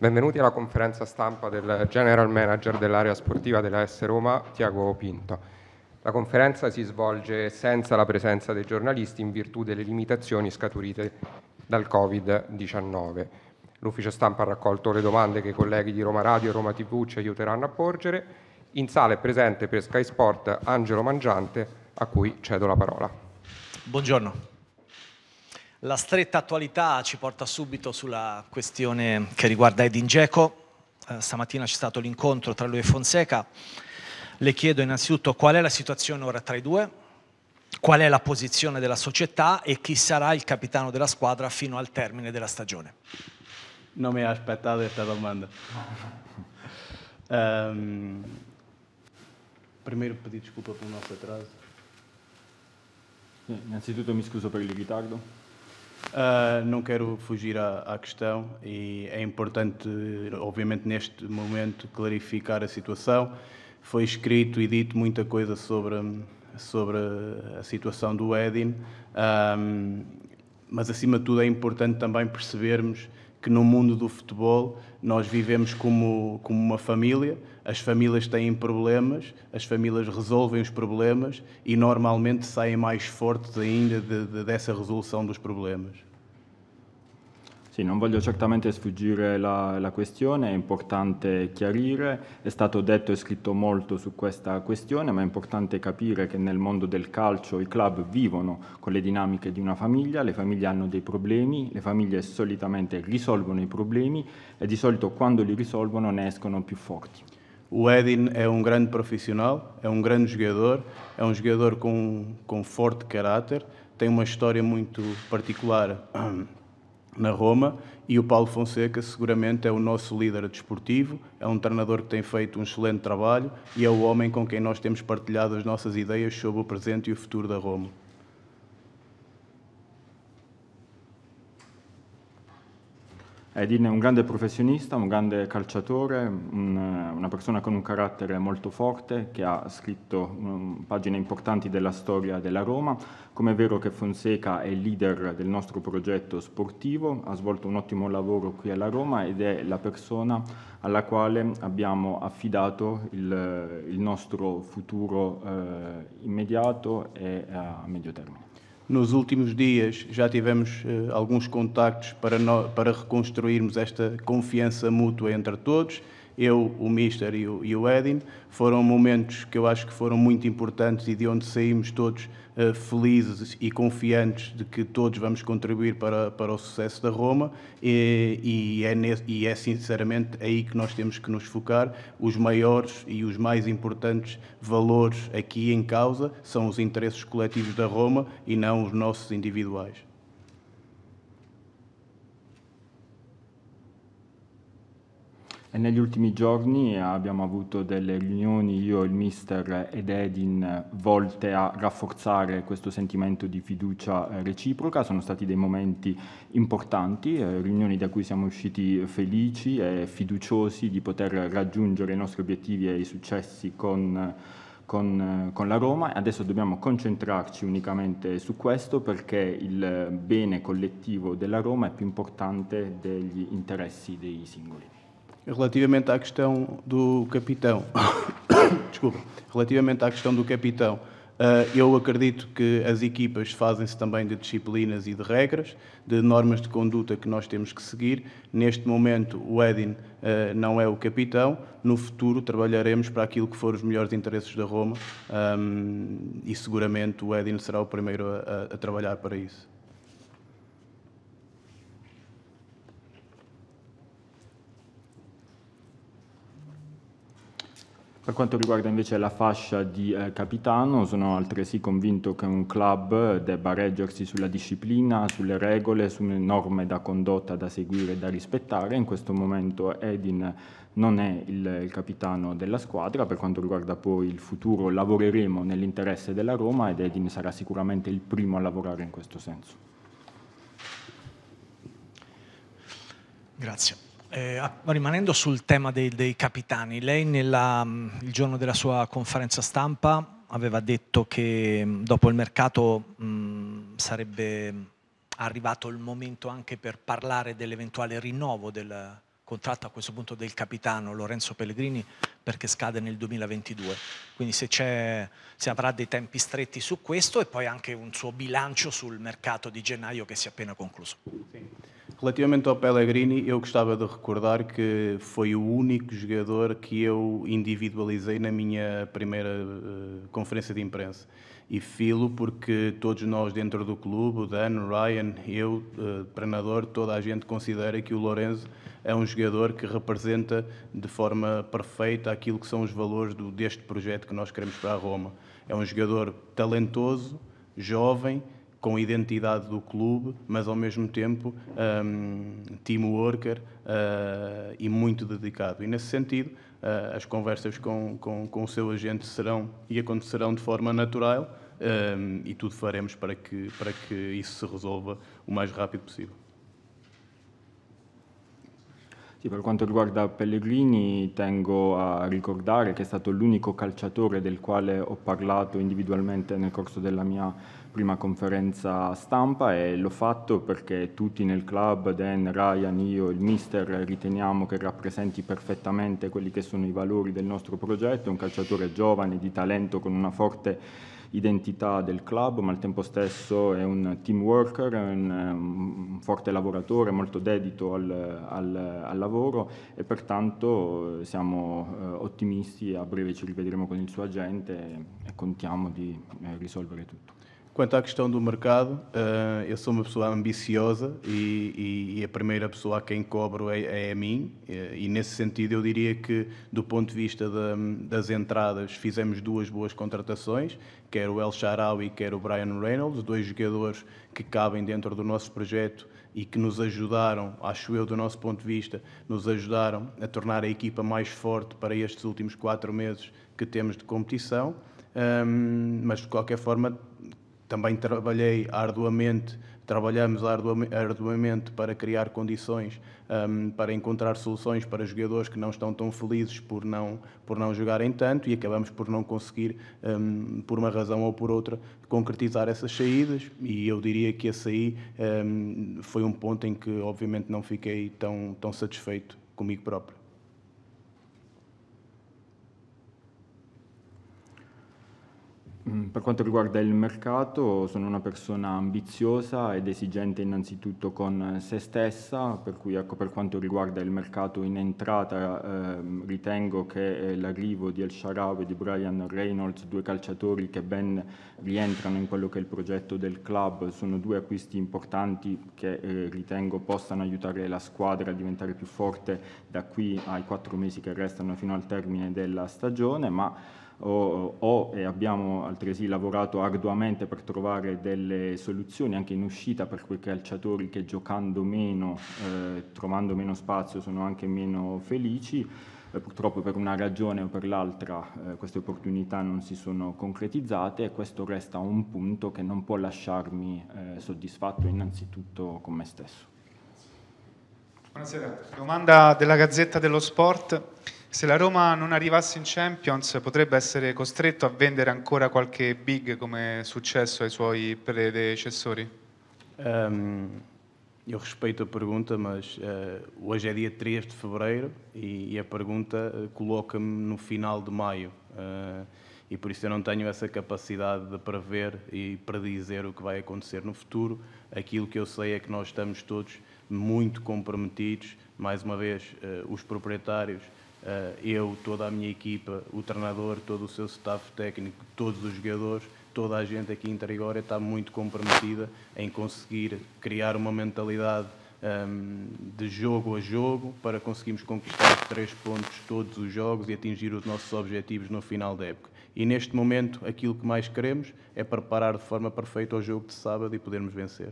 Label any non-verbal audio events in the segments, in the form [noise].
Benvenuti alla conferenza stampa del General Manager dell'area sportiva della S Roma, Tiago Pinto. La conferenza si svolge senza la presenza dei giornalisti in virtù delle limitazioni scaturite dal Covid-19. L'ufficio stampa ha raccolto le domande che i colleghi di Roma Radio e Roma TV ci aiuteranno a porgere. In sala è presente per Sky Sport Angelo Mangiante, a cui cedo la parola. Buongiorno. La stretta attualità ci porta subito sulla questione che riguarda Edin Dzeko. Eh, stamattina c'è stato l'incontro tra lui e Fonseca. Le chiedo innanzitutto qual è la situazione ora tra i due, qual è la posizione della società e chi sarà il capitano della squadra fino al termine della stagione. Non mi aspettavo questa domanda. um, [laughs] ehm, primeiro pedir desculpa pelo nosso atraso. innanzitutto mi scuso per il ritardo. Uh, não quero fugir à, à, questão e é importante, obviamente, neste momento clarificar a situação. Foi escrito e dito muita coisa sobre, sobre a situação do Edin, um, mas acima de tudo é importante também percebermos que no mundo do futebol nós vivemos como, como uma família, As famílias têm problemas, as famílias resolvem os problemas e normalmente saem mais fortes ainda de, de, dessa risoluzione dei problemi. Sì, non voglio certamente sfuggire la, la, questione, è importante chiarire, è stato detto e scritto molto su questa questione, ma è importante capire che nel mondo del calcio i club vivono con le dinamiche di una famiglia, le famiglie hanno dei problemi, le famiglie solitamente risolvono i problemi e di solito quando li risolvono ne escono più forti. O Edin é um grande profissional, é um grande jogador, é um jogador com, com forte caráter, tem uma história muito particular na Roma e o Paulo Fonseca seguramente é o nosso líder desportivo, é um treinador que tem feito um excelente trabalho e é o homem com quem nós temos partilhado as nossas ideias sobre o presente e o futuro da Roma. Eh, Edine è un grande professionista, un grande calciatore, un, eh, una persona con un carattere molto forte che ha scritto um, pagine importanti della storia della Roma. Come è vero che Fonseca è leader del nostro progetto sportivo, ha svolto un ottimo lavoro qui alla Roma ed è la persona alla quale abbiamo affidato il, il nostro futuro eh, immediato e a medio termine. Nos últimos dias já tivemos eh, alguns contactos para, para reconstruirmos esta confiança mútua entre todos eu, o Mister e o, e o Edin, foram momentos que eu acho que foram muito importantes e de onde saímos todos uh, felizes e confiantes de que todos vamos contribuir para, para o sucesso da Roma e, e, é e é sinceramente aí que nós temos que nos focar. Os maiores e os mais importantes valores aqui em causa são os interesses coletivos da Roma e não os nossos individuais. negli ultimi giorni abbiamo avuto delle riunioni, io, il mister ed Edin, volte a rafforzare questo sentimento di fiducia eh, reciproca. Sono stati dei momenti importanti, eh, riunioni da cui siamo usciti felici e fiduciosi di poter raggiungere i nostri obiettivi e i successi con con, eh, con, la Roma. Adesso dobbiamo concentrarci unicamente su questo perché il bene collettivo della Roma è più importante degli interessi dei singoli. relativamente à questão do capitão, [coughs] desculpa, relativamente à questão do capitão, eh, eu acredito que as equipas fazem-se também de disciplinas e de regras, de normas de conduta que nós temos que seguir. Neste momento, o Edin eh, não é o capitão. No futuro, trabalharemos para aquilo que for os melhores interesses da Roma ehm, e seguramente o Edin será o primeiro a, a trabalhar para isso. Per quanto riguarda invece la fascia di eh, capitano, sono altresì convinto che un club debba reggersi sulla disciplina, sulle regole, sulle norme da condotta da seguire e da rispettare. In questo momento Edin non è il, il capitano della squadra, per quanto riguarda poi il futuro lavoreremo nell'interesse della Roma ed Edin sarà sicuramente il primo a lavorare in questo senso. Grazie. Eh, ah, rimanendo sul tema dei, dei capitani, lei nella, mm, il giorno della sua conferenza stampa aveva detto che mm, dopo il mercato mh, mm, sarebbe arrivato il momento anche per parlare dell'eventuale rinnovo del contratto a questo punto del capitano Lorenzo Pellegrini perché scade nel 2022. Quindi se, se avrà dei tempi stretti su questo e poi anche un suo bilancio sul mercato di gennaio che si è appena concluso. Sì. Relativamente ao Pellegrini, eu gostava de recordar que foi o único jogador que eu individualizei na minha primeira uh, conferência de imprensa. E filo porque todos nós dentro do clube, o Dan, o Ryan, eu, uh, treinador, toda a gente considera que o Lourenço é um jogador que representa de forma perfeita aquilo que são os valores do, deste projeto que nós queremos para a Roma. É um jogador talentoso, jovem, com identidade do clube, mas ao mesmo tempo um, worker uh, e muito dedicado. E nesse sentido, uh, as conversas com, com, com, o seu agente serão e acontecerão de forma natural um, e tudo faremos para que, para que isso se resolva o mais rápido possível. Sì, per quanto riguarda Pellegrini, tengo a ricordare che è stato l'unico calciatore del quale ho parlato individualmente nel corso della mia prima conferenza stampa e l'ho fatto perché tutti nel club, Dan, Ryan, io, il mister, riteniamo che rappresenti perfettamente quelli che sono i valori del nostro progetto, è un calciatore giovane, di talento, con una forte identità del club, ma al tempo stesso è un team worker, un, un forte lavoratore, molto dedito al, al, al lavoro e pertanto eh, siamo eh, ottimisti, a breve ci rivedremo con il suo agente e contiamo di eh, risolvere tutto. Quanto à questão do mercado, eh, eu sou uma pessoa ambiciosa e, e, e a primeira pessoa a quem cobro é, é, a mim, eh, e nesse sentido eu diria que, do ponto de vista das entradas, fizemos duas boas contratações, quer o El Sharawi, quer o Brian Reynolds, dois jogadores que cabem dentro do nosso projeto e que nos ajudaram, acho eu, do nosso ponto de vista, nos ajudaram a tornar a equipa mais forte para estes últimos quatro meses que temos de competição. Um, mas de qualquer forma também trabalhei arduamente, trabalhamos arduamente para criar condições um, para encontrar soluções para jogadores que não estão tão felizes por não, por não jogarem tanto e acabamos por não conseguir, um, por uma razão ou por outra, concretizar essas saídas. E eu diria que esse aí um, foi um ponto em que, obviamente, não fiquei tão, tão satisfeito comigo próprio. Mm, per quanto riguarda il mercato, sono una persona ambiziosa ed esigente innanzitutto con se stessa, per cui ecco, per quanto riguarda il mercato in entrata eh, ritengo che eh, l'arrivo di El Sharawi e di Brian Reynolds, due calciatori che ben rientrano in quello che è il progetto del club, sono due acquisti importanti che eh, ritengo possano aiutare la squadra a diventare più forte da qui ai quattro mesi che restano fino al termine della stagione, ma o, o e abbiamo altresì lavorato arduamente per trovare delle soluzioni anche in uscita per quei calciatori che giocando meno, eh, trovando meno spazio, sono anche meno felici. Eh, purtroppo per una ragione o per l'altra eh, queste opportunità non si sono concretizzate e questo resta un punto che non può lasciarmi eh, soddisfatto innanzitutto con me stesso. Buonasera, domanda della Gazzetta dello Sport. Se la Roma non arrivasse in Champions potrebbe essere costretto a vendere ancora qualche big come è successo ai suoi predecessori? Um, ehm, eu respeito a pergunta, mas uh, eh, hoje é dia 3 de fevereiro e, a pergunta eh, coloca-me no final de maio. Uh, e por isso eu não tenho essa capacidade de prever e predizer o que vai acontecer no futuro. Aquilo que eu sei é que nós estamos todos muito comprometidos, mais uma vez, os proprietários, eh, eu, toda a minha equipa, o treinador, todo o seu staff técnico, todos os jogadores, toda a gente aqui em Trigória está muito comprometida em conseguir criar uma mentalidade ehm, de jogo a jogo para conseguirmos conquistar três pontos todos os jogos e atingir os nossos objetivos no final da época. E neste momento, aquilo que mais queremos é preparar de forma perfeita o jogo de sábado e podermos vencer.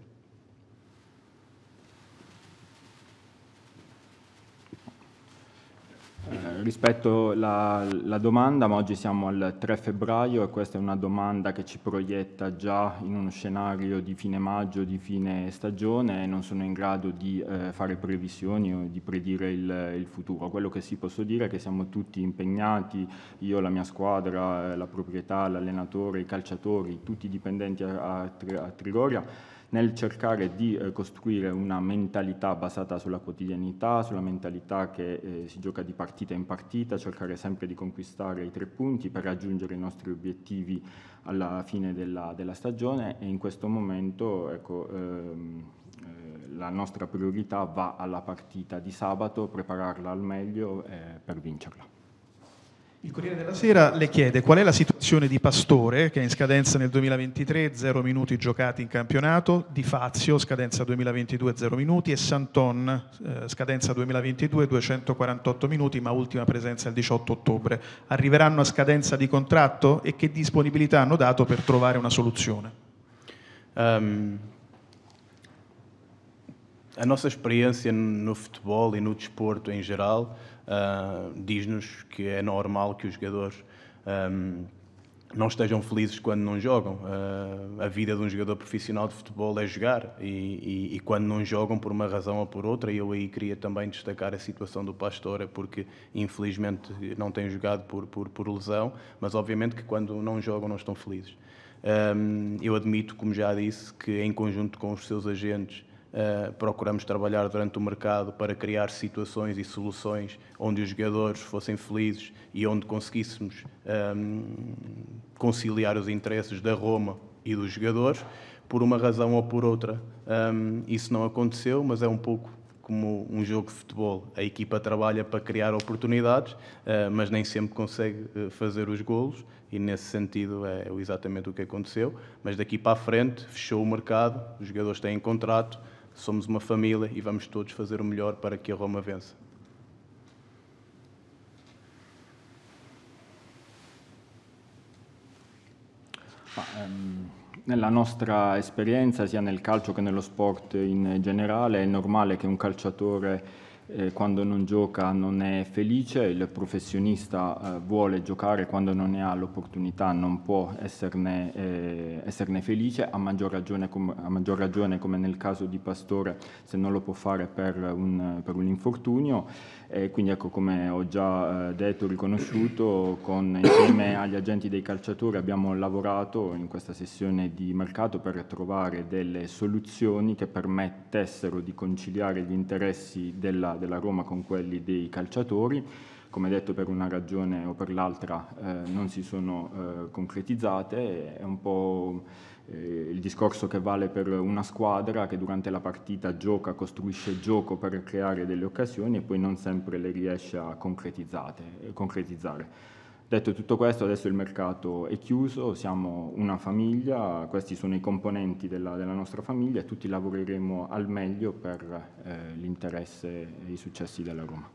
rispetto alla domanda, ma oggi siamo al 3 febbraio e questa è una domanda che ci proietta già in uno scenario di fine maggio, di fine stagione e non sono in grado di eh, fare previsioni o di predire il, il, futuro. Quello che sì posso dire è che siamo tutti impegnati, io, la mia squadra, la proprietà, l'allenatore, i calciatori, tutti i dipendenti a, a, a Trigoria nel cercare di eh, costruire una mentalità basata sulla quotidianità, sulla mentalità che eh, si gioca di partita in partita, cercare sempre di conquistare i tre punti per raggiungere i nostri obiettivi alla fine della, della stagione e in questo momento ecco, ehm, eh, la nostra priorità va alla partita di sabato, prepararla al meglio eh, per vincerla. Il Corriere della Sera le chiede qual è la situazione di Pastore, che è in scadenza nel 2023, 0 minuti giocati in campionato, di Fazio, scadenza 2022, 0 minuti, e Santon, eh, scadenza 2022, 248 minuti, ma ultima presenza il 18 ottobre. Arriveranno a scadenza di contratto e che disponibilità hanno dato per trovare una soluzione? Um, a nostra esperienza no futebol e no desporto in generale uh, diz-nos que é normal que os jogadores um, não estejam felizes quando não jogam. Uh, a vida de um jogador profissional de futebol é jogar e, e, e, quando não jogam por uma razão ou por outra, eu aí queria também destacar a situação do Pastora, é porque infelizmente não tem jogado por, por, por lesão, mas obviamente que quando não jogam não estão felizes. Um, eu admito, como já disse, que em conjunto com os seus agentes eh, procuramos trabalhar durante o mercado para criar situações e soluções onde os jogadores fossem felizes e onde conseguíssemos um, ehm, conciliar os interesses da Roma e dos jogadores. Por uma razão ou por outra, um, ehm, isso não aconteceu, mas é um pouco como um jogo de futebol. A equipa trabalha para criar oportunidades, eh, mas nem sempre consegue eh, fazer os golos, e nesse sentido é, é exatamente o que aconteceu. Mas daqui para a frente, fechou o mercado, os jogadores têm contrato, somos uma família e vamos todos fazer o melhor para que a Roma vença. Ehm, nella nostra esperienza, sia nel calcio che nello sport in generale, è normale che un calciatore eh, quando non gioca non è felice, il professionista eh, vuole giocare quando non ne ha l'opportunità, non può esserne, eh, esserne felice, a maggior, ragione, com- a maggior, ragione, come nel caso di Pastore se non lo può fare per un, per un infortunio e quindi ecco, come ho già eh, detto, riconosciuto, con, insieme agli agenti dei calciatori abbiamo lavorato in questa sessione di mercato per trovare delle soluzioni che permettessero di conciliare gli interessi della, della Roma con quelli dei calciatori come detto per una ragione o per l'altra eh, non si sono eh, concretizzate, è un po' Eh, il discorso che vale per una squadra che durante la partita gioca, costruisce gioco per creare delle occasioni e poi non sempre le riesce a eh, concretizzare. Detto tutto questo, adesso il mercato è chiuso, siamo una famiglia, questi sono i componenti della, della nostra famiglia e tutti lavoreremo al meglio per eh, l'interesse e i successi della Roma.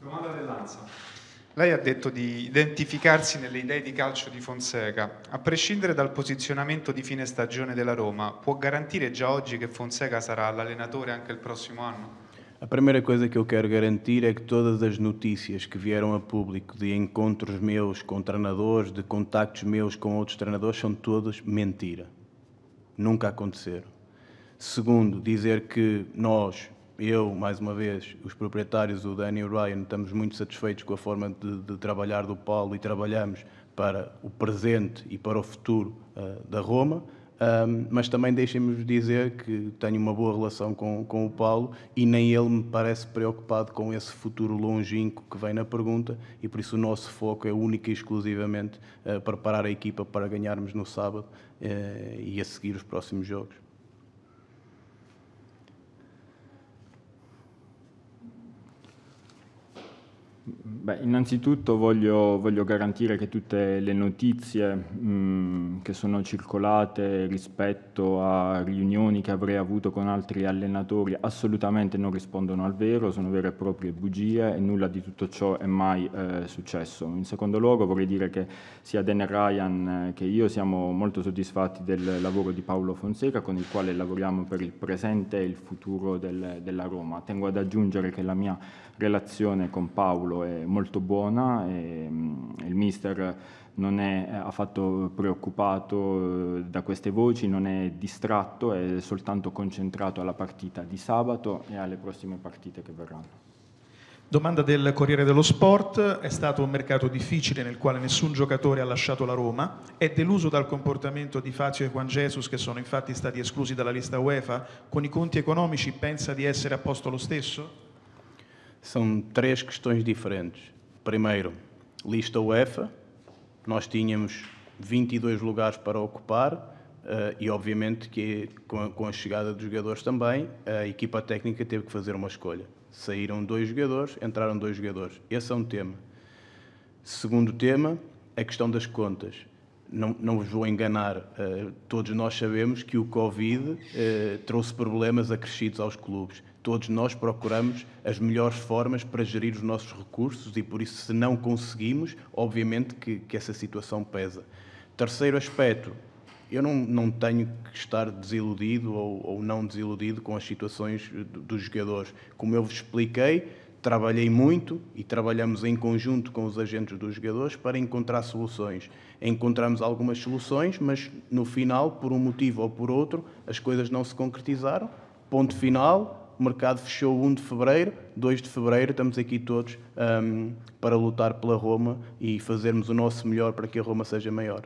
Domanda dell'Anza. Lei ha detto di identificarsi nelle idee di calcio di Fonseca. A prescindere dal posizionamento di fine stagione della Roma, può garantire già oggi che Fonseca sarà l'allenatore anche il prossimo anno? A primeira coisa que eu quero garantir é que todas as notícias que vieram a público de encontros meus com treinadores, de contactos meus com outros treinadores, são todas mentira. Nunca aconteceram. Segundo, dizer que nós, eu, mais uma vez, os proprietários, o Dani e o Ryan, estamos muito satisfeitos com a forma de, de trabalhar do Paulo e trabalhamos para o presente e para o futuro uh, da Roma. Um, mas também deixem-me dizer que tenho uma boa relação com, com o Paulo e nem ele me parece preocupado com esse futuro longínquo que vem na pergunta e por isso o nosso foco é única e exclusivamente uh, preparar a equipa para ganharmos no sábado uh, e a seguir os próximos jogos. Beh, innanzitutto voglio, voglio, garantire che tutte le notizie mh, mm, che sono circolate rispetto a riunioni che avrei avuto con altri allenatori assolutamente non rispondono al vero, sono vere e proprie bugie e nulla di tutto ciò è mai eh, successo. In secondo luogo vorrei dire che sia Dan Ryan eh, che io siamo molto soddisfatti del lavoro di Paolo Fonseca con il quale lavoriamo per il presente e il futuro del, della Roma. Tengo ad aggiungere che la mia relazione con Paolo è molto molto buona e mm, il mister non è eh, affatto preoccupato eh, da queste voci, non è distratto, è soltanto concentrato alla partita di sabato e alle prossime partite che verranno. Domanda del Corriere dello Sport, è stato un mercato difficile nel quale nessun giocatore ha lasciato la Roma, è deluso dal comportamento di Fazio e Juan Jesus che sono infatti stati esclusi dalla lista UEFA, con i conti economici pensa di essere a posto lo stesso? São três questões diferentes. Primeiro, lista UEFA. Nós tínhamos 22 lugares para ocupar eh, e, obviamente, que com a chegada dos jogadores também, a equipa técnica teve que fazer uma escolha. Saíram dois jogadores, entraram dois jogadores. Esse é um tema. Segundo tema, a questão das contas. Não, não vos vou enganar, eh, todos nós sabemos que o Covid eh, trouxe problemas acrescidos aos clubes todos nós procuramos as melhores formas para gerir os nossos recursos e, por isso, se não conseguimos, obviamente que, que essa situação pesa. Terceiro aspecto, eu não, não tenho que estar desiludido ou, ou não desiludido com as situações dos jogadores. Como eu vos expliquei, trabalhei muito e trabalhamos em conjunto com os agentes dos jogadores para encontrar soluções. Encontramos algumas soluções, mas no final, por um motivo ou por outro, as coisas não se concretizaram. Ponto final, o mercado fechou 1 de fevereiro, 2 de fevereiro estamos aqui todos um, para lutar pela Roma e fazermos o nosso melhor para que a Roma seja maior.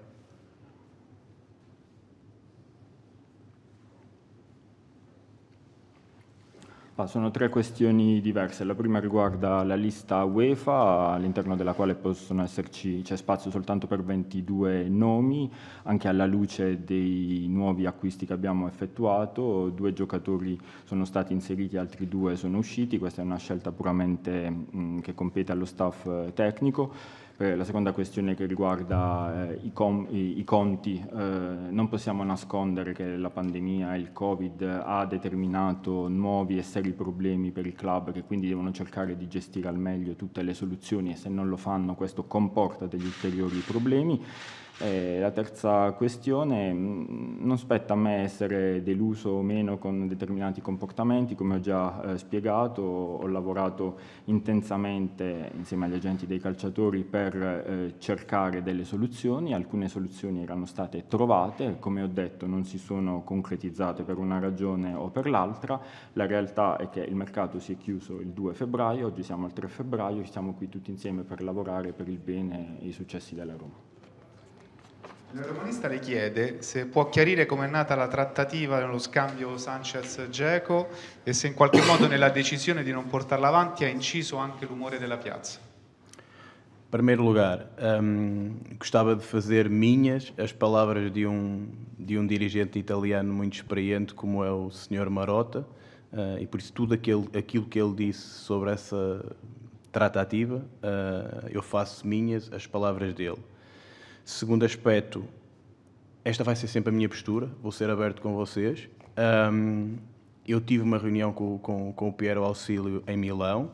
Ah, sono tre questioni diverse. La prima riguarda la lista UEFA, all'interno della quale possono esserci, c'è spazio soltanto per 22 nomi, anche alla luce dei nuovi acquisti che abbiamo effettuato. Due giocatori sono stati inseriti, altri due sono usciti. Questa è una scelta puramente mh, mm, che compete allo staff eh, tecnico eh, la seconda questione che riguarda eh, i, com- i, i, conti, eh, non possiamo nascondere che la pandemia e il Covid eh, ha determinato nuovi e seri seri problemi per il club che quindi devono cercare di gestire al meglio tutte le soluzioni e se non lo fanno questo comporta degli ulteriori problemi. Eh, la terza questione, mm, non spetta a me essere deluso o meno con determinati comportamenti, come ho già eh, spiegato, ho lavorato intensamente insieme agli agenti dei calciatori per eh, cercare delle soluzioni, alcune soluzioni erano state trovate, come ho detto non si sono concretizzate per una ragione o per l'altra, la realtà è che il mercato si è chiuso il 2 febbraio, oggi siamo al 3 febbraio, siamo qui tutti insieme per lavorare per il bene e i successi della Roma. Il romanista le chiede se può chiarire come è nata la trattativa nello scambio Sanchez-Geco e se in qualche modo nella decisione di non portarla avanti ha inciso anche l'umore della piazza. In primo luogo, um, gostava di fare mie le parole di un, de um dirigente italiano molto esperiente come è il signor Marotta, uh, e por isso tudo aquele, aquilo ele disse sobre essa trattativa, uh, eh, eu faço minhas as palavras dele. Segundo aspecto, esta vai ser sempre a minha postura, vou ser aberto com vocês. Um, eu tive uma reunião com, com, com o Piero Auxílio em Milão.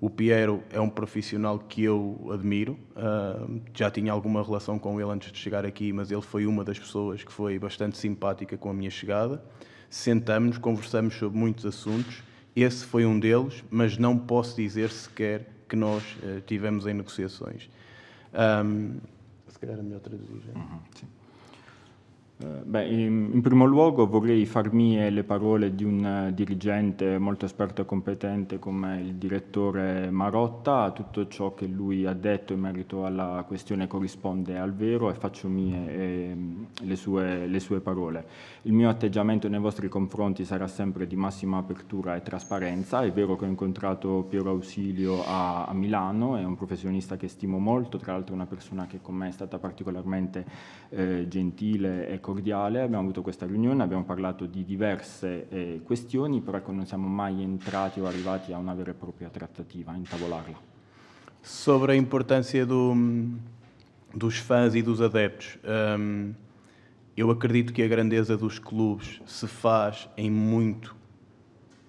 O Piero é um profissional que eu admiro. Uh, já tinha alguma relação com ele antes de chegar aqui, mas ele foi uma das pessoas que foi bastante simpática com a minha chegada. Sentamos, conversamos sobre muitos assuntos. Esse foi um deles, mas não posso dizer sequer que nós uh, tivemos em negociações. Um, se calhar é melhor traduzir. Uhum, sim. Eh, beh, in primo luogo vorrei far mie le parole di un eh, dirigente molto esperto e competente come il direttore Marotta, tutto ciò che lui ha detto in merito alla questione corrisponde al vero e faccio mie ehm, le sue, le sue parole. Il mio atteggiamento nei vostri confronti sarà sempre di massima apertura e trasparenza, è vero che ho incontrato Piero Ausilio a, a Milano, è un professionista che stimo molto, tra l'altro una persona che con me è stata particolarmente eh, gentile e corretta cordiale, abbiamo avuto questa riunione, abbiamo parlato di diverse eh, questioni, però ecco, non siamo mai entrati o arrivati a una vera e propria trattativa, a intavolarla. Sobre a importância do, dos fãs e dos adeptos, um, ehm, eu acredito que a grandeza dos clubes se faz em muito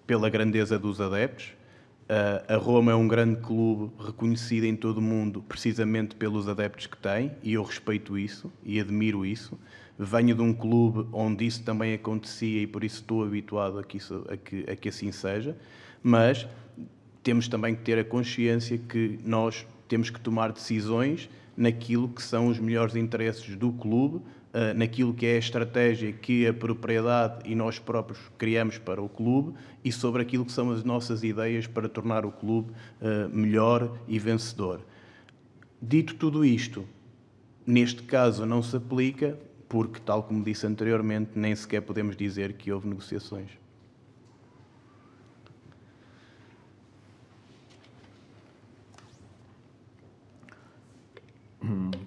pela grandeza dos adeptos. Uh, a Roma é um grande clube reconhecido em todo o mundo precisamente pelos adeptos que tem, e eu respeito isso e admiro isso venho de um clube onde isso também acontecia e por isso estou habituado a que, isso, a que, a que assim seja, mas temos também que ter a consciência que nós temos que tomar decisões naquilo que são os melhores interesses do clube, eh, naquilo que é a estratégia que a propriedade e nós próprios criamos para o clube e sobre aquilo que são as nossas ideias para tornar o clube eh, melhor e vencedor. Dito tudo isto, neste caso não se aplica porque, tal como disse anteriormente, nem sequer podemos dizer que houve negociações.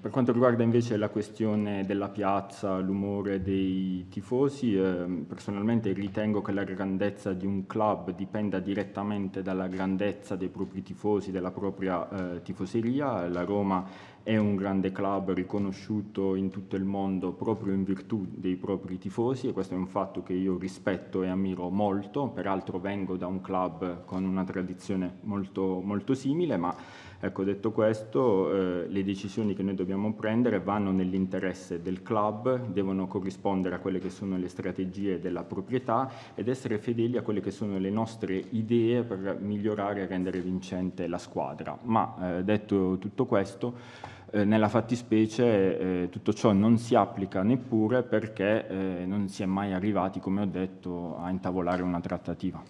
Per quanto riguarda invece la questione della piazza, l'umore dei tifosi, eh, personalmente ritengo che la grandezza di un club dipenda direttamente dalla grandezza dei propri tifosi, della propria eh, tifoseria. La Roma è un grande club riconosciuto in tutto il mondo proprio in virtù dei propri tifosi e questo è un fatto che io rispetto e ammiro molto, peraltro vengo da un club con una tradizione molto, molto simile, ma ecco detto questo eh, le decisioni che noi dobbiamo prendere vanno nell'interesse del club, devono corrispondere a quelle che sono le strategie della proprietà ed essere fedeli a quelle che sono le nostre idee per migliorare e rendere vincente la squadra. Ma eh, detto tutto questo, eh, nella fattispecie eh, eh, tutto ciò non si applica neppure perché eh, non si è mai arrivati, come ho detto, a intavolare una trattativa.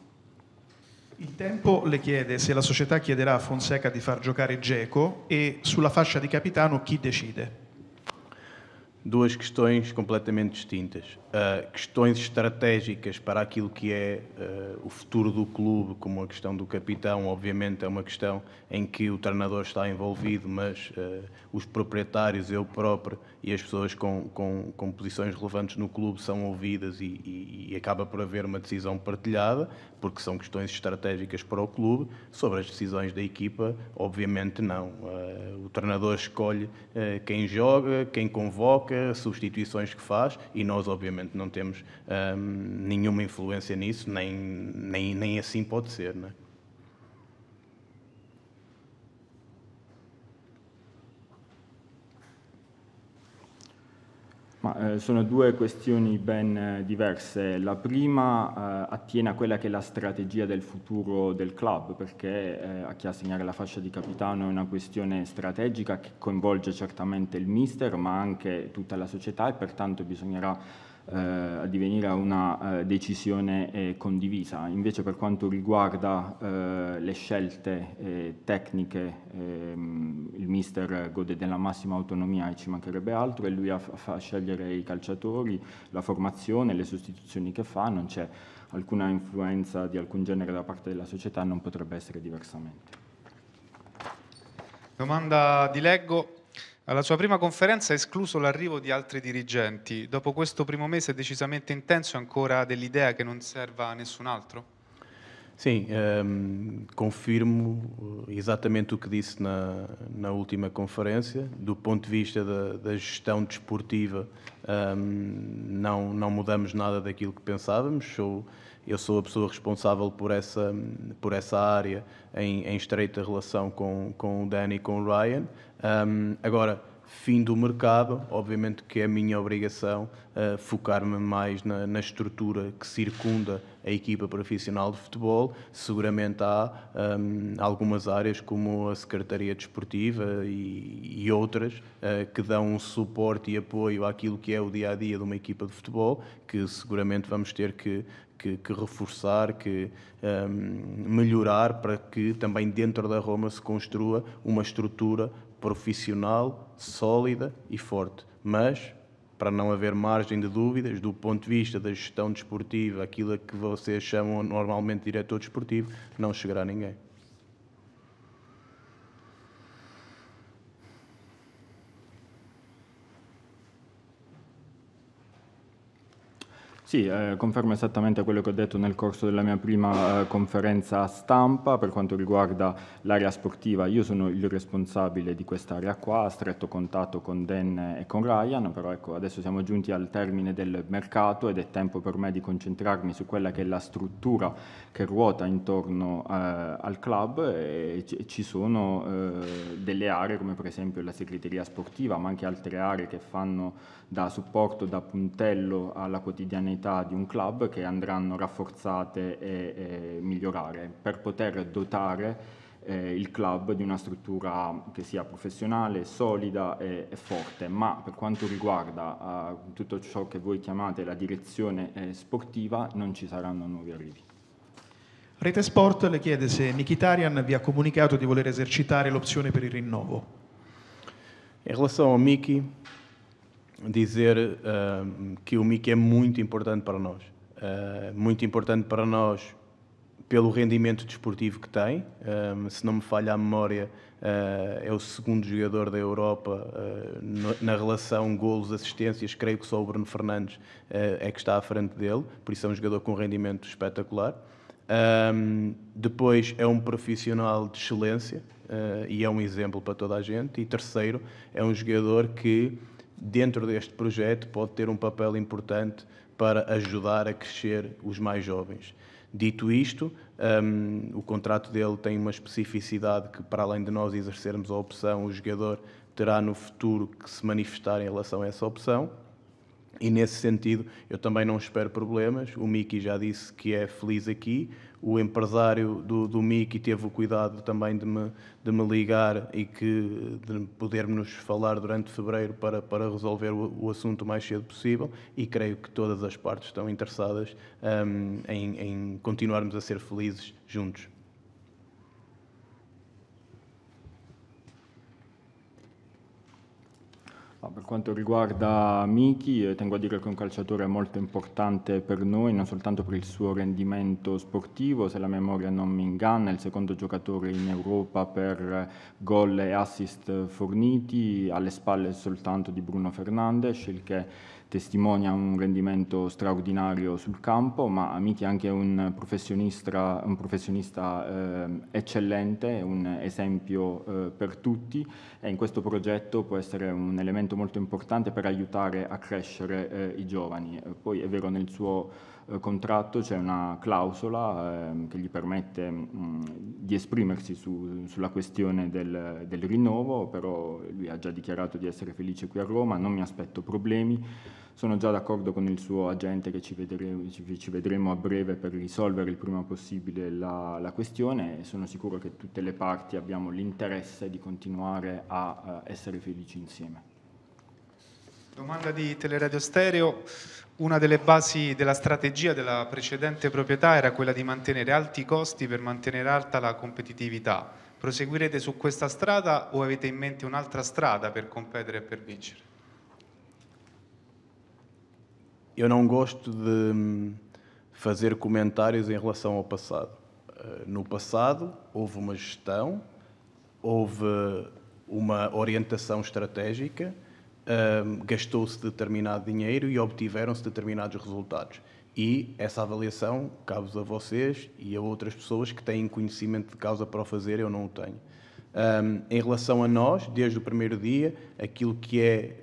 Il tempo le chiede se la società chiederà a Fonseca di far giocare Geco e sulla fascia di capitano chi decide. Duas questões completamente distintas. Uh, questões estratégicas para aquilo que é uh, o futuro do clube, como a questão do capitão, obviamente é uma questão em que o treinador está envolvido, mas os proprietários, eu próprio e as pessoas com, com, com posições relevantes no clube são ouvidas e, e, e, acaba por haver uma decisão partilhada, porque são questões estratégicas para o clube. Sobre as decisões da equipa, obviamente não. Uh, o treinador escolhe uh, quem joga, quem convoca, substituições que faz e nós, obviamente, não temos ehm, nenhuma influência nisso, nem, nem, nem assim pode ser. Não é? Ma, eh, sono due questioni ben eh, diverse. La prima eh, attiene a quella che è la strategia del futuro del club, perché eh, a chi assegnare la fascia di capitano è una questione strategica che coinvolge certamente il mister, ma anche tutta la società e pertanto bisognerà eh, a divenire una eh, decisione eh, condivisa. Invece per quanto riguarda le scelte tecniche, ehm, il mister gode della massima autonomia e ci mancherebbe altro, è lui a, a scegliere i calciatori, la formazione, le sostituzioni che fa, non c'è alcuna influenza di alcun genere da parte della società, non potrebbe essere diversamente. Domanda di Leggo, alla sua prima conferenza ha escluso l'arrivo di altri dirigenti. Dopo questo primo mese decisamente intenso, ancora dell'idea che non serva a nessun altro? Sim, um, ehm, confirmo eh, esattamente o che disse na, na, última conferência. Do ponto de vista da, da gestão desportiva, um, não, não mudamos nada daquilo que pensávamos. Sou, eu sou a pessoa responsável por essa, por essa área, em, em estreita relação com, com o Danny e com o Ryan. Um, agora, fim do mercado, obviamente que é a minha obrigação uh, focar-me mais na, na, estrutura que circunda a equipa profissional de futebol. Seguramente há um, ehm, algumas áreas, como a Secretaria Desportiva e, e outras, uh, que dão um suporte e apoio àquilo que é o dia a dia de uma equipa de futebol, que seguramente vamos ter que, que, que, reforçar, que um, ehm, melhorar, para que também dentro da Roma se construa uma estrutura profissional, sólida e forte. Mas, para não haver margem de dúvidas, do ponto de vista da gestão desportiva, aquilo que vocês chamam normalmente de diretor desportivo, não chegará a ninguém. Sì, eh, confermo esattamente quello che ho detto nel corso della mia prima eh, conferenza stampa per quanto riguarda l'area sportiva. Io sono il responsabile di quest'area qua, a stretto contatto con Dan e con Ryan, però ecco, adesso siamo giunti al termine del mercato ed è tempo per me di concentrarmi su quella che è la struttura che ruota intorno eh, al club e ci sono eh, delle aree come per esempio la segreteria sportiva, ma anche altre aree che fanno da supporto, da puntello alla quotidianità unità di un club che andranno rafforzate e, e migliorare per poter dotare eh, il club di una struttura che sia professionale, solida e, e forte, ma per quanto riguarda eh, tutto ciò che voi chiamate la direzione eh, sportiva non ci saranno nuovi arrivi. Rete Sport le chiede se Mikitarian vi ha comunicato di voler esercitare l'opzione per il rinnovo. E eh, lo so, Miki, dizer uh, que o MIC é muito importante para nós. Uh, muito importante para nós pelo rendimento desportivo que tem. Ah, se não me falha a memória, uh, é o segundo jogador da Europa no, na relação golos-assistências. Creio que só o Bruno Fernandes é que está à frente dele, por isso é um jogador com um rendimento espetacular. Um, depois é um profissional de excelência uh, e é um exemplo para toda a gente. E terceiro, é um jogador que dentro deste projeto, pode ter um papel importante para ajudar a crescer os mais jovens. Dito isto, um, o contrato dele tem uma especificidade que, para além de nós exercermos a opção, o jogador terá no futuro que se manifestar em relação a essa opção. E nesse sentido, eu também não espero problemas. O Miki já disse que é feliz aqui o empresário do, do teve o cuidado também de me, de me ligar e que de podermos falar durante fevereiro para, para resolver o, o, assunto o mais cedo possível e creio que todas as partes estão interessadas um, em, em continuarmos a ser felizes juntos. Per quanto riguarda Miki, eh, tengo a dire che è un calciatore molto importante per noi, non soltanto per il suo rendimento sportivo, se la memoria non mi inganna, è il secondo giocatore in Europa per gol e assist forniti, alle spalle soltanto di Bruno Fernandes, il che testimonia un rendimento straordinario sul campo, ma Amichi è anche un professionista, un professionista eh, eccellente, un esempio eh, per tutti e in questo progetto può essere un elemento molto importante per aiutare a crescere eh, i giovani. Poi è vero nel suo eh, contratto c'è una clausola eh, che gli permette mh, mm, di esprimersi su, sulla questione del, del, rinnovo, però lui ha già dichiarato di essere felice qui a Roma, non mi aspetto problemi, sono già d'accordo con il suo agente che ci vedremo, ci, ci vedremo, a breve per risolvere il prima possibile la, la questione e sono sicuro che tutte le parti abbiamo l'interesse di continuare a, a eh, essere felici insieme. Domanda di Teleradio Stereo, una delle basi della strategia della precedente proprietà era quella di mantenere alti i costi per mantenere alta la competitività. Proseguirete su questa strada o avete in mente un'altra strada per competere e per vincere? Io non gosto di fare comentários in relazione al passato. Eh, no passado houve uma gestão, houve una orientazione strategica. um, gastou-se determinado dinheiro e obtiveram-se determinados resultados. E essa avaliação cabe a vocês e a outras pessoas que têm conhecimento de causa para o fazer, eu não o tenho. Um, em relação a nós, desde o primeiro dia, aquilo que é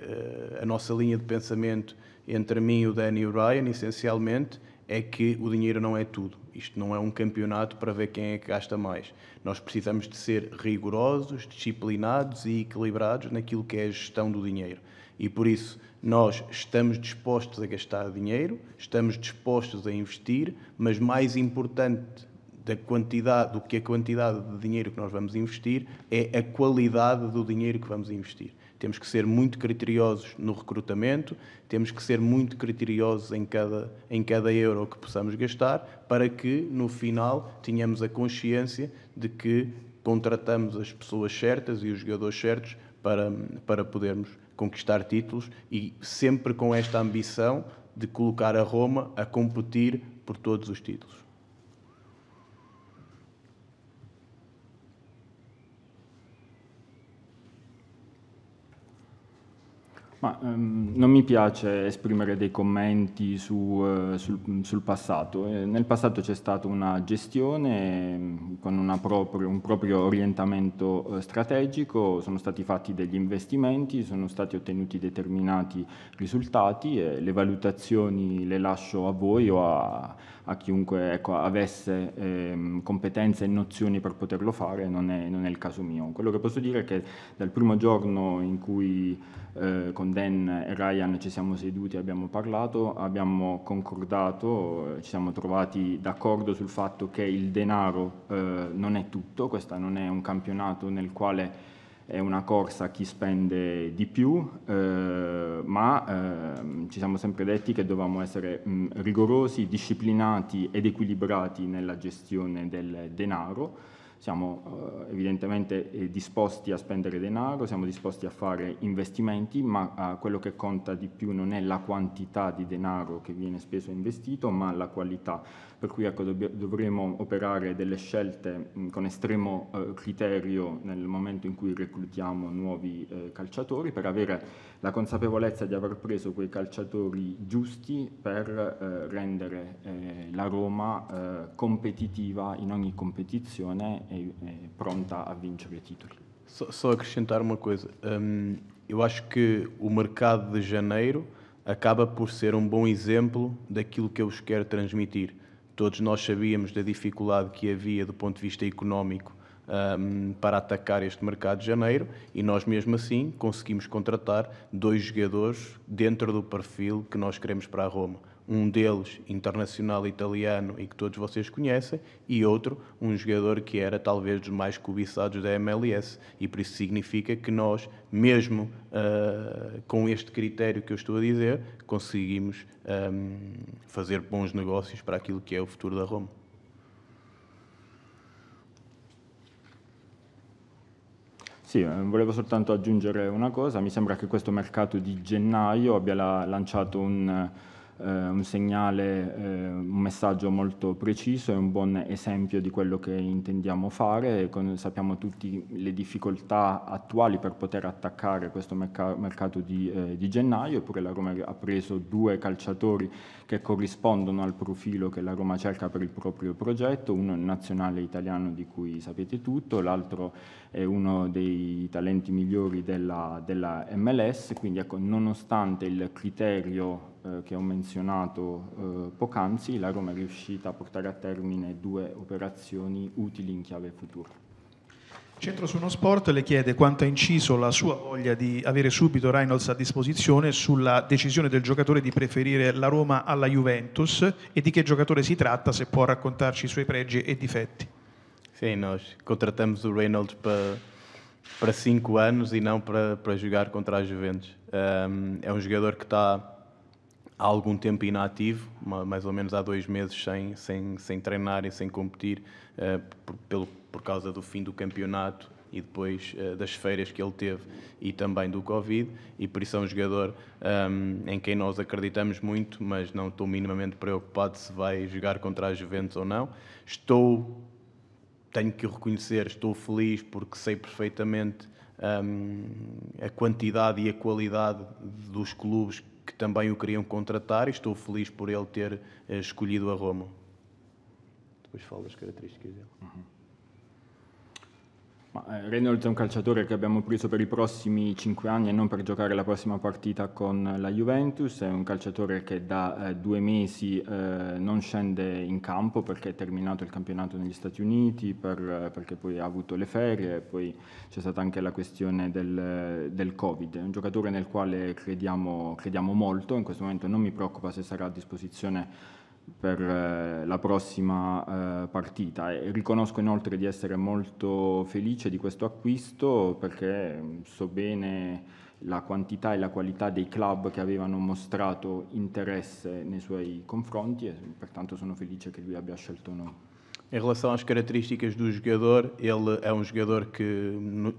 uh, a nossa linha de pensamento entre mim, o Danny e o Ryan, essencialmente, é que o dinheiro não é tudo. Isto não é um campeonato para ver quem é que gasta mais. Nós precisamos de ser rigorosos, disciplinados e equilibrados naquilo que é a gestão do dinheiro. E por isso nós estamos dispostos a gastar dinheiro, estamos dispostos a investir, mas mais importante da quantidade, do que a quantidade de dinheiro que nós vamos investir é a qualidade do dinheiro que vamos investir. Temos que ser muito criteriosos no recrutamento, temos que ser muito criteriosos em cada, em cada euro que possamos gastar, para que no final tenhamos a consciência de que contratamos as pessoas certas e os jogadores certos para, para podermos conquistar títulos e sempre com esta ambição de colocar a Roma a competir por todos os títulos. Ma, um, non mi piace esprimere dei commenti su, uh, sul, sul, passato. Eh, nel passato c'è stata una gestione eh, con una proprio, un proprio orientamento eh, strategico, sono stati fatti degli investimenti, sono stati ottenuti determinati risultati e le valutazioni le lascio a voi o a a chiunque ecco, avesse ehm, competenze e nozioni per poterlo fare, non è, non è, il caso mio. Quello che posso dire è che dal primo giorno in cui eh, con Dan e Ryan ci siamo seduti e abbiamo parlato, abbiamo concordato, eh, ci siamo trovati d'accordo sul fatto che il denaro eh, non è tutto, questo non è un campionato nel quale è una corsa a chi spende di più, eh, ma eh, ci siamo sempre detti che dovevamo essere mh, mm, rigorosi, disciplinati ed equilibrati nella gestione del denaro, siamo eh, evidentemente eh, disposti a spendere denaro, siamo disposti a fare investimenti, ma eh, quello che conta di più non è la quantità di denaro che viene speso e investito, ma la qualità. Per cui ecco, dovremo operare delle scelte mh, con estremo eh, criterio nel momento in cui reclutiamo nuovi eh, calciatori per avere la consapevolezza di aver preso quei calciatori giusti per rendere la Roma competitiva in ogni competizione é, é pronta a vincere títulos. Só, só acrescentar uma coisa. Hum, eu acho que o mercado de janeiro acaba por ser um bom exemplo daquilo que eu vos quero transmitir. Todos nós sabíamos da dificuldade que havia do ponto de vista económico um, para atacar este mercado de janeiro e nós, mesmo assim, conseguimos contratar dois jogadores dentro do perfil que nós queremos para a Roma um deles internacional italiano e que todos vocês conhecem, e outro, um jogador que era talvez dos mais cobiçados da MLS, e por isso significa que nós, mesmo uh, com este critério que eu estou a dizer, conseguimos um, fazer bons negócios para aquilo que é o futuro da Roma. Sì, eh, volevo soltanto aggiungere una cosa, mi sembra che questo mercato di gennaio abbia la, lanciato un, Eh, un segnale, eh, un messaggio molto preciso, e un buon esempio di quello che intendiamo fare, con, sappiamo tutte le difficoltà attuali per poter attaccare questo mercato di, eh, di, gennaio, eppure la Roma ha preso due calciatori che corrispondono al profilo che la Roma cerca per il proprio progetto, uno è il nazionale italiano di cui sapete tutto, l'altro è uno dei talenti migliori della, della MLS, quindi ecco, nonostante il criterio eh, che ho menzionato eh, poc'anzi, la Roma è riuscita a portare a termine due operazioni utili in chiave futura. Centro su uno sport le chiede quanto ha inciso la sua voglia di avere subito Reynolds a disposizione sulla decisione del giocatore di preferire la Roma alla Juventus e di che giocatore si tratta, se può raccontarci i suoi pregi e difetti. Sì, noi contrattiamo o Reynolds per, para cinco anos e non per, para jogar contra a Juventus. Um, un giocatore che sta... está há algum tempo inativo, mais ou menos há dois meses sem, sem, sem treinar e sem competir, uh, por, pelo, por causa do fim do campeonato e depois uh, das feiras que ele teve e também do Covid, e por isso é um jogador um, ehm, em quem nós acreditamos muito, mas não estou minimamente preocupado se vai jogar contra a Juventus ou não. Estou, tenho que reconhecer, estou feliz porque sei perfeitamente um, ehm, a quantidade e a qualidade dos clubes que também o queriam contratar e estou feliz por ele ter eh, escolhido a Roma. Depois falo das características dele. Uhum. Ma, eh, Reynolds è un calciatore che abbiamo preso per i prossimi cinque anni e non per giocare la prossima partita con la Juventus, è un calciatore che da eh, due mesi eh, non scende in campo perché è terminato il campionato negli Stati Uniti, per, eh, perché poi ha avuto le ferie, poi c'è stata anche la questione del, del Covid. È un giocatore nel quale crediamo, crediamo molto, in questo momento non mi preoccupa se sarà a disposizione per eh, la prossima eh, partita riconosco inoltre di essere molto felice di questo acquisto perché mm, so bene la quantità e la qualità dei club che avevano mostrato interesse nei suoi confronti e mm, pertanto sono felice che lui abbia scelto noi. Em relação às características do jogador, ele é um jogador que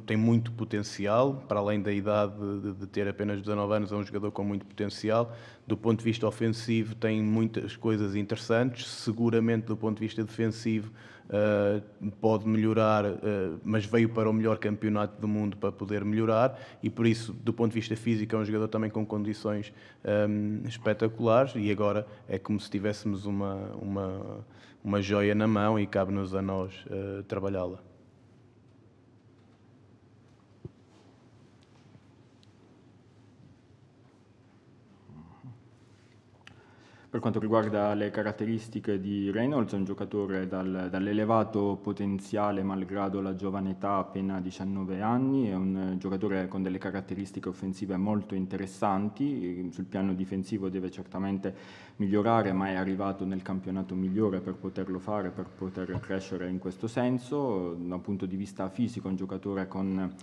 tem muito potencial, para além da idade de ter apenas 19 anos, é um jogador com muito potencial. Do ponto de vista ofensivo, tem muitas coisas interessantes. Seguramente, do ponto de vista defensivo, eh, pode melhorar, eh, mas veio para o melhor campeonato do mundo para poder melhorar e por isso, do ponto de vista físico, é um jogador também com condições ehm, espetaculares e agora é como se tivéssemos uma, uma uma joia na mão e cabe-nos a nós uh, trabalhá-la. Per quanto riguarda le caratteristiche di Reynolds, è un giocatore dal, dall'elevato potenziale malgrado la giovane età, appena 19 anni, è un giocatore con delle caratteristiche offensive molto interessanti, ehm, sul piano difensivo deve certamente migliorare, ma è arrivato nel campionato migliore per poterlo fare, per poter crescere in questo senso, da un punto di vista fisico, è un giocatore con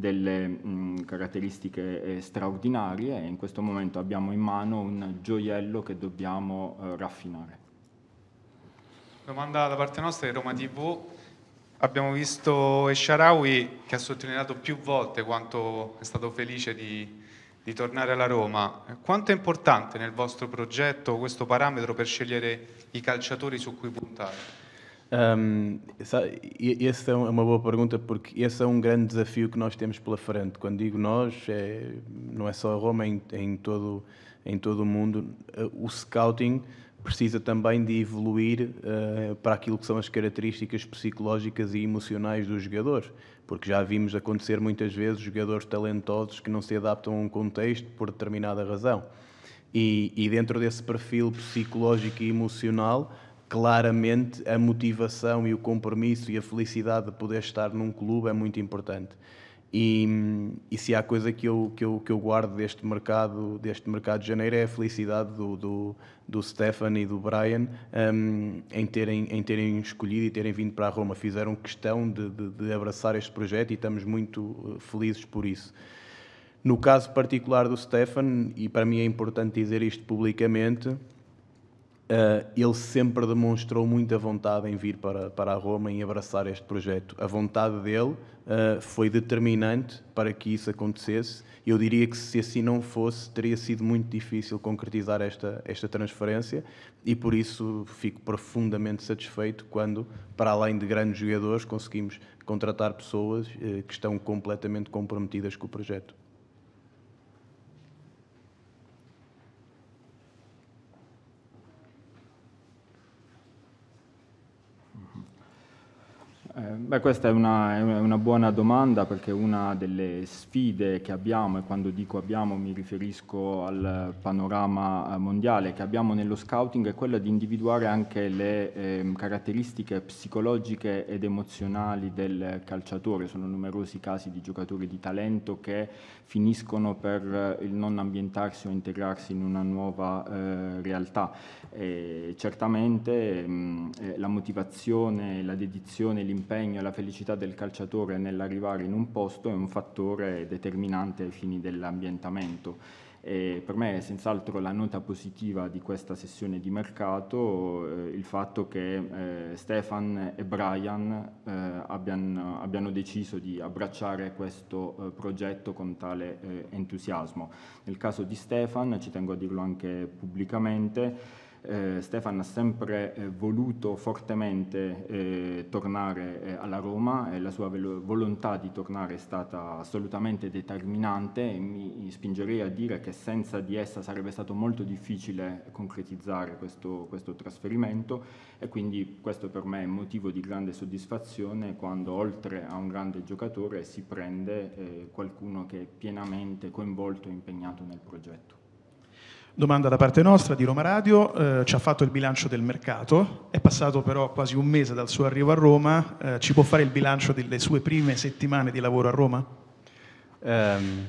delle mh, caratteristiche eh, straordinarie e in questo momento abbiamo in mano un gioiello che dobbiamo eh, raffinare. Domanda da parte nostra di Roma TV. Abbiamo visto Esharawi che ha sottolineato più volte quanto è stato felice di, di tornare alla Roma. Quanto è importante nel vostro progetto questo parametro per scegliere i calciatori su cui puntare? É um, essa é uma boa pergunta, porque esse é um grande desafio que nós temos pela frente. Quando digo nós, é, não é só a Roma, é em, é em, todo, em todo o mundo. O scouting precisa também de evoluir uh, para aquilo que são as características psicológicas e emocionais dos jogadores, porque já vimos acontecer muitas vezes jogadores talentosos que não se adaptam a um contexto por determinada razão. E, e dentro desse perfil psicológico e emocional, claramente a motivação e o compromisso e a felicidade de poder estar num clube é muito importante. E, e se há coisa que eu, que, eu, que eu guardo deste mercado, deste mercado de janeiro é a felicidade do, do, do Stefan e do Brian um, em, terem, em terem escolhido e terem vindo para a Roma. Fizeram questão de, de, de abraçar este projeto e estamos muito eh, felizes por isso. No caso particular do Stefan, e para mim é importante dizer isto publicamente, Uh, ele sempre demonstrou muita vontade em vir para, para a Roma, em abraçar este projeto. A vontade dele uh, foi determinante para que isso acontecesse. Eu diria que se assim não fosse, teria sido muito difícil concretizar esta, esta transferência e por isso fico profundamente satisfeito quando, para além de grandes jogadores, conseguimos contratar pessoas uh, que estão completamente comprometidas com o projeto. Eh, beh, questa è una, è una, buona domanda perché una delle sfide che abbiamo, e quando dico abbiamo mi riferisco al panorama eh, mondiale che abbiamo nello scouting, è quella di individuare anche le eh, caratteristiche psicologiche ed emozionali del calciatore. Sono numerosi casi di giocatori di talento che finiscono per eh, il non ambientarsi o integrarsi in una nuova eh, realtà. E certamente mh, mm, eh, la motivazione, la dedizione, l'impegno l'impegno e la felicità del calciatore nell'arrivare in un posto è un fattore determinante ai fini dell'ambientamento. E per me è senz'altro la nota positiva di questa sessione di mercato eh, il fatto che eh, Stefan e Brian eh, abbiano, abbiano, deciso di abbracciare questo eh, progetto con tale eh, entusiasmo. Nel caso di Stefan, ci tengo a dirlo anche pubblicamente, eh, Stefan ha sempre eh, voluto fortemente eh, tornare eh, alla Roma e la sua volontà di tornare è stata assolutamente determinante e mi spingerei a dire che senza di essa sarebbe stato molto difficile concretizzare questo, questo trasferimento e quindi questo per me è motivo di grande soddisfazione quando oltre a un grande giocatore si prende eh, qualcuno che è pienamente coinvolto e impegnato nel progetto. Domanda da parte nostra di Roma Radio, eh, ci ha fatto il bilancio del mercato, è passato però quasi un mese dal suo arrivo a Roma, eh, ci può fare il bilancio delle sue prime settimane di lavoro a Roma? Um,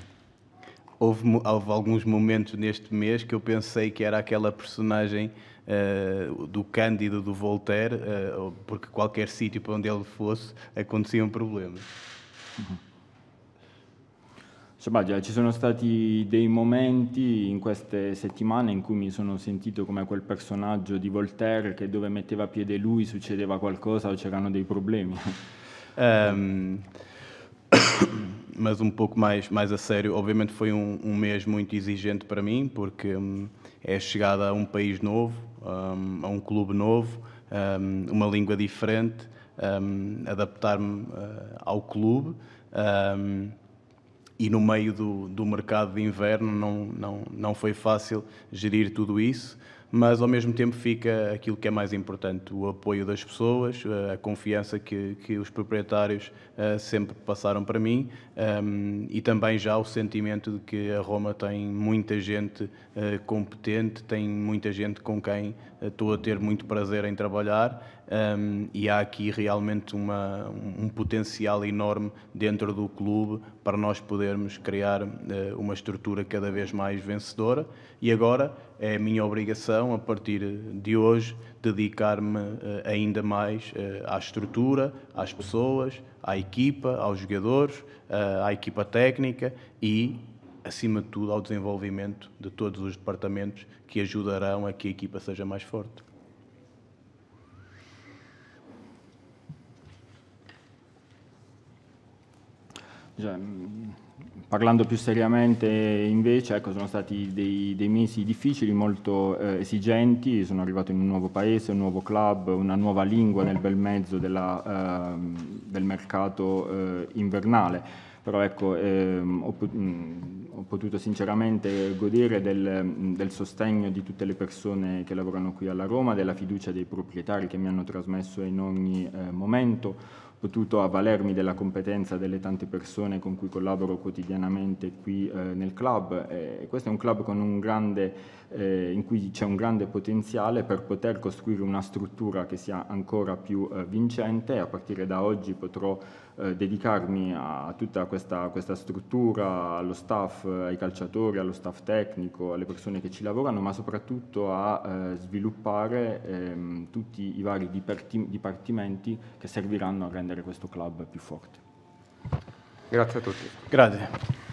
houve, houve, alguns momentos neste mês que eu pensei que era aquela personagem uh, do Cândido do Voltaire, uh, porque qualquer sítio para onde ele fosse acontecia um problema. Uhum. Sabaggia, ci sono stati dei momenti in queste settimane in cui mi sono sentito come quel personaggio di Voltaire che dove metteva piede lui succedeva qualcosa o c'erano dei problemi. Um, [coughs] mas um pouco mais, mais a sério, obviamente foi um, um mês muito exigente para mim, porque um, é a chegada a um país novo, um, a um clube novo, uma língua diferente, adaptar-me uh, ao clube. Um, e no meio do, do mercado de inverno não, não, não foi fácil gerir tudo isso, mas ao mesmo tempo fica aquilo que é mais importante, o apoio das pessoas, eh, a confiança que, que os proprietários uh, sempre passaram para mim um, ehm, e também já o sentimento de que a Roma tem muita gente uh, competente, tem muita gente com quem estou a ter muito prazer em trabalhar um, e há aqui realmente uma, um potencial enorme dentro do clube para nós podermos criar uh, uma estrutura cada vez mais vencedora. E agora é minha obrigação, a partir de hoje, dedicar-me uh, ainda mais uh, à estrutura, às pessoas, à equipa, aos jogadores, à equipa técnica e acima de tudo, ao desenvolvimento de todos os departamentos que ajudarão a que a equipa seja mais forte. Cioè, mm, parlando più seriamente invece, ecco, sono stati dei, dei, mesi difficili, molto eh, esigenti, sono arrivato in un nuovo paese, un nuovo club, una nuova lingua nel bel mezzo della, eh, del mercato eh, invernale. Però ecco, ehm, ho, mm, ho, potuto sinceramente godere del, del sostegno di tutte le persone che lavorano qui alla Roma, della fiducia dei proprietari che mi hanno trasmesso in ogni eh, momento potuto avvalermi della competenza delle tante persone con cui collaboro quotidianamente qui eh, nel club. E questo è un club un grande, eh, in cui c'è un grande potenziale per poter costruire una struttura che sia ancora più eh, vincente e a partire da oggi potrò eh, dedicarmi a tutta questa, questa, struttura, allo staff, ai calciatori, allo staff tecnico, alle persone che ci lavorano, ma soprattutto a eh, sviluppare ehm, tutti i vari dipartimenti che serviranno a rendere questo club più forte. Grazie a tutti. Grazie.